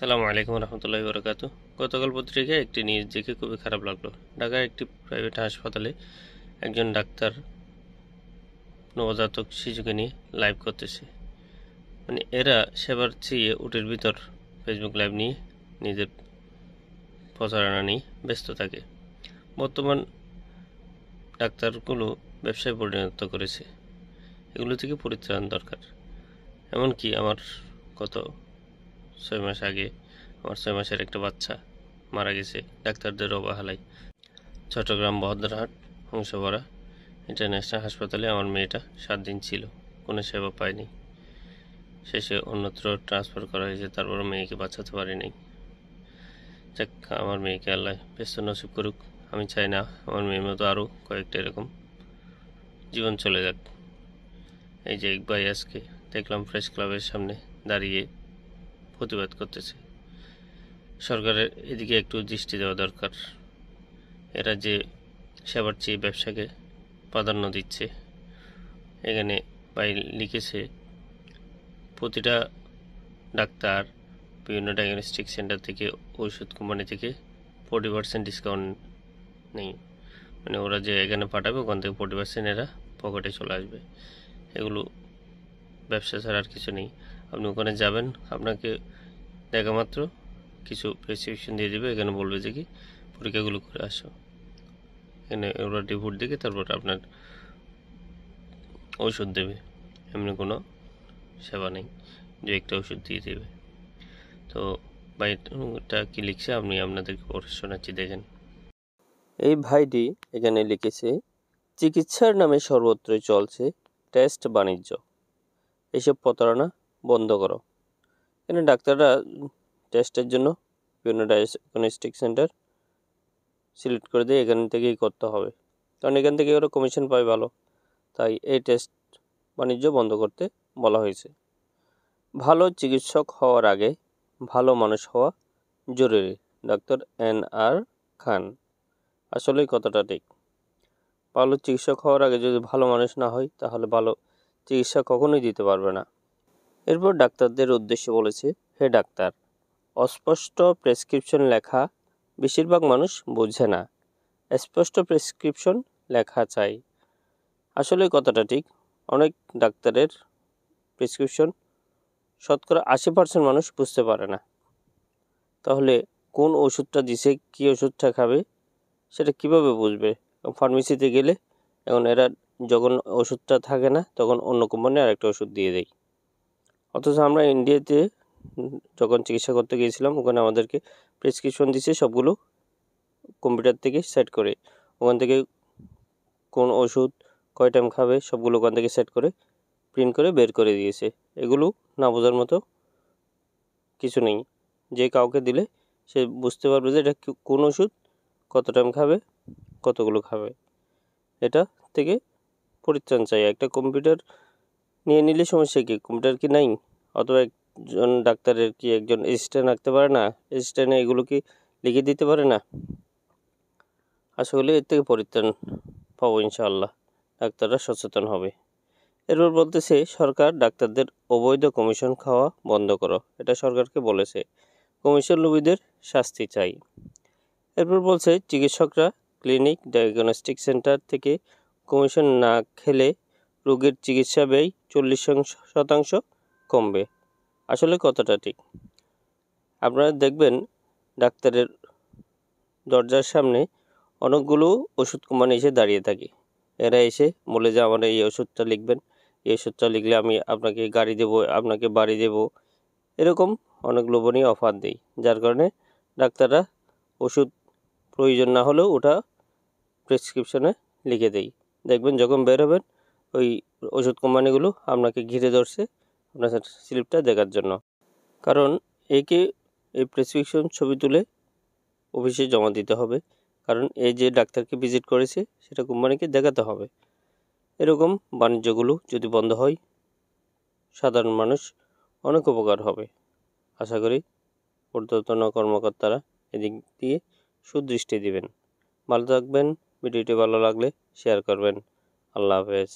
সালামু আলাইকুম রহমতুল্লাহ বরকাত গতকাল পত্রিকায় একটি নিউজ দেখে খুবই খারাপ লাগলো ঢাকার একটি প্রাইভেট হাসপাতালে একজন ডাক্তার নবজাতক শিশুকে নিয়ে লাইভ করতেছে মানে এরা সেবার চেয়ে উটের ভিতর ফেসবুক লাইভ নিয়ে নিজের প্রচারণা নিয়ে ব্যস্ত থাকে বর্তমান ডাক্তারগুলো ব্যবসায় পরিণত করেছে এগুলো থেকে পরিত্রাণ দরকার এমনকি আমার কত ছয় মাস আগে আমার ছয় মাসের একটা বাচ্চা মারা গেছে ডাক্তারদের অবহেলাই চট্টগ্রাম বহদ্রহাট হংসভরা ইন্টারন্যাশনাল হাসপাতালে আমার মেয়েটা সাত দিন ছিল কোনো সেবা পায়নি শেষে অন্যত্র ট্রান্সফার করা হয়েছে তারপরও মেয়েকে বাঁচাতে পারিনি যাক আমার মেয়েকে আল্লাহ ব্যস্ত নসিব করুক আমি চাই না আমার মেয়ের মতো আরও কয়েকটা এরকম জীবন চলে যাক এই যে ইকবাই আজকে দেখলাম ফ্রেশ ক্লাবের সামনে দাঁড়িয়ে প্রতিবাদ করতেছে সরকারের এদিকে একটু দৃষ্টি দেওয়া দরকার এরা যে সেবার চেয়ে ব্যবসাকে প্রাধান্য দিচ্ছে এখানে বাই লিখেছে প্রতিটা ডাক্তার বিভিন্ন ডায়াগনস্টিক সেন্টার থেকে ওষুধ কোম্পানি থেকে ফোর্টি পার্সেন্ট ডিসকাউন্ট নেই মানে ওরা যে এখানে পাঠাবে ওখান থেকে ফোর্টি পার্সেন্ট এরা পকেটে চলে আসবে এগুলো ব্যবসা ছাড়া আর কিছু নেই আপনি ওখানে যাবেন আপনাকে দেখা মাত্র কিছু প্রেসক্রিপশন দিয়ে দেবে এখানে বলবে যে কি পরীক্ষাগুলো করে আসো এখানে ওরা ডিভোট দিকে তারপর আপনার ওষুধ দেবে এমনি কোনো সেবা নেই যে একটা ওষুধ দিয়ে দেবে তো বাইটা কি লিখছে আপনি আপনাদেরকে পড়ে শোনাচ্ছি দেখেন এই ভাইটি এখানে লিখেছে চিকিৎসার নামে সর্বত্রই চলছে টেস্ট বাণিজ্য এসব প্রতারণা বন্ধ করো এখানে ডাক্তাররা টেস্টের জন্য বিভিন্ন ডায়াগনস্টিক সেন্টার সিলেক্ট করে দিয়ে এখান থেকেই করতে হবে কারণ এখান থেকে ওরা কমিশন পায় ভালো তাই এই টেস্ট বাণিজ্য বন্ধ করতে বলা হয়েছে ভালো চিকিৎসক হওয়ার আগে ভালো মানুষ হওয়া জরুরি ডাক্তার এন আর খান আসলেই কথাটা ঠিক ভালো চিকিৎসক হওয়ার আগে যদি ভালো মানুষ না হয় তাহলে ভালো চিকিৎসা কখনোই দিতে পারবে না এরপর ডাক্তারদের উদ্দেশ্যে বলেছে হে ডাক্তার অস্পষ্ট প্রেসক্রিপশন লেখা বেশিরভাগ মানুষ বোঝে না স্পষ্ট প্রেসক্রিপশন লেখা চাই আসলে কথাটা ঠিক অনেক ডাক্তারের প্রেসক্রিপশন শতকরা আশি পার্সেন্ট মানুষ বুঝতে পারে না তাহলে কোন ওষুধটা দিছে কি ওষুধটা খাবে সেটা কিভাবে বুঝবে ফার্মেসিতে গেলে এখন এরা যখন ওষুধটা থাকে না তখন অন্য কোম্পানি আরেকটা ওষুধ দিয়ে দেয় অথচ আমরা ইন্ডিয়াতে যখন চিকিৎসা করতে গিয়েছিলাম ওখানে আমাদেরকে প্রেসক্রিপশন দিছে সবগুলো কম্পিউটার থেকে সেট করে ওখান থেকে কোন ওষুধ কয় টাইম খাবে সবগুলো ওখান থেকে সেট করে প্রিন্ট করে বের করে দিয়েছে এগুলো না বোঝার মতো কিছু নেই যে কাউকে দিলে সে বুঝতে পারবে যে এটা কোন ওষুধ কত টাইম খাবে কতগুলো খাবে এটা থেকে পরিত্রাণ চাই একটা কম্পিউটার নিয়ে নিলে সমস্যা কী কম্পিউটার কি নাই অথবা একজন ডাক্তারের কি একজন এসিস্ট্যান্ট রাখতে পারে না এসিস্ট্যান্টে এগুলো কি লিখে দিতে পারে না আশা করি এর থেকে পরিত্রাণ পাবো ইনশাআল্লাহ ডাক্তাররা সচেতন হবে এরপর বলতেছে সরকার ডাক্তারদের অবৈধ কমিশন খাওয়া বন্ধ করো এটা সরকারকে বলেছে কমিশন লোভীদের শাস্তি চাই এরপর বলছে চিকিৎসকরা ক্লিনিক ডায়াগনস্টিক সেন্টার থেকে কমিশন না খেলে রোগীর চিকিৎসা ব্যয় চল্লিশ শতাংশ কমবে আসলে কতটা ঠিক আপনারা দেখবেন ডাক্তারের দরজার সামনে অনেকগুলো ওষুধ কোম্পানি এসে দাঁড়িয়ে থাকে এরা এসে বলে যে আমার এই ওষুধটা লিখবেন এই ওষুধটা লিখলে আমি আপনাকে গাড়ি দেব আপনাকে বাড়ি দেব এরকম অনেক লোভনীয় অফার দেই যার কারণে ডাক্তাররা ওষুধ প্রয়োজন না হলেও ওটা প্রেসক্রিপশনে লিখে দেই দেখবেন যখন বের হবেন ওই ওষুধ কোম্পানিগুলো আপনাকে ঘিরে ধরছে আপনার স্লিপটা দেখার জন্য কারণ একে এই প্রেসক্রিপশন ছবি তুলে অফিসে জমা দিতে হবে কারণ এই যে ডাক্তারকে ভিজিট করেছে সেটা কোম্পানিকে দেখাতে হবে এরকম বাণিজ্যগুলো যদি বন্ধ হয় সাধারণ মানুষ অনেক উপকার হবে আশা করি পর্যটন কর্মকর্তারা এদিক দিয়ে সুদৃষ্টি দিবেন ভালো থাকবেন ভিডিওটি ভালো লাগলে শেয়ার করবেন আল্লাহ হাফেজ